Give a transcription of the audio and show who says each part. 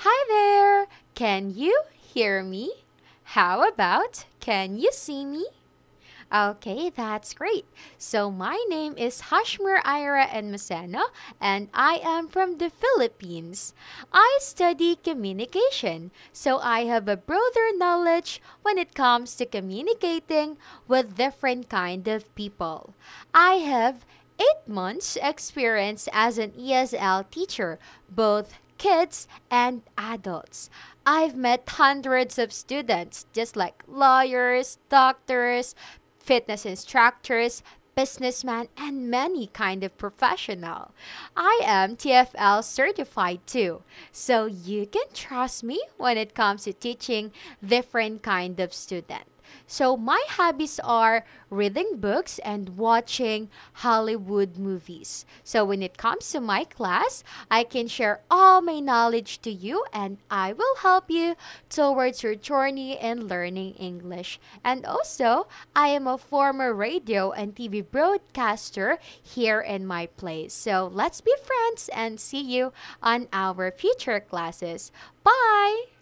Speaker 1: Hi there! Can you hear me? How about can you see me? Okay, that's great. So my name is Hashmer Ira Enmaseno and I am from the Philippines. I study communication, so I have a broader knowledge when it comes to communicating with different kind of people. I have eight months experience as an ESL teacher, both kids and adults. I've met hundreds of students, just like lawyers, doctors, fitness instructors, businessmen, and many kind of professional. I am TFL certified too, so you can trust me when it comes to teaching different kind of students. So my hobbies are reading books and watching Hollywood movies. So when it comes to my class, I can share all my knowledge to you and I will help you towards your journey in learning English. And also, I am a former radio and TV broadcaster here in my place. So let's be friends and see you on our future classes. Bye!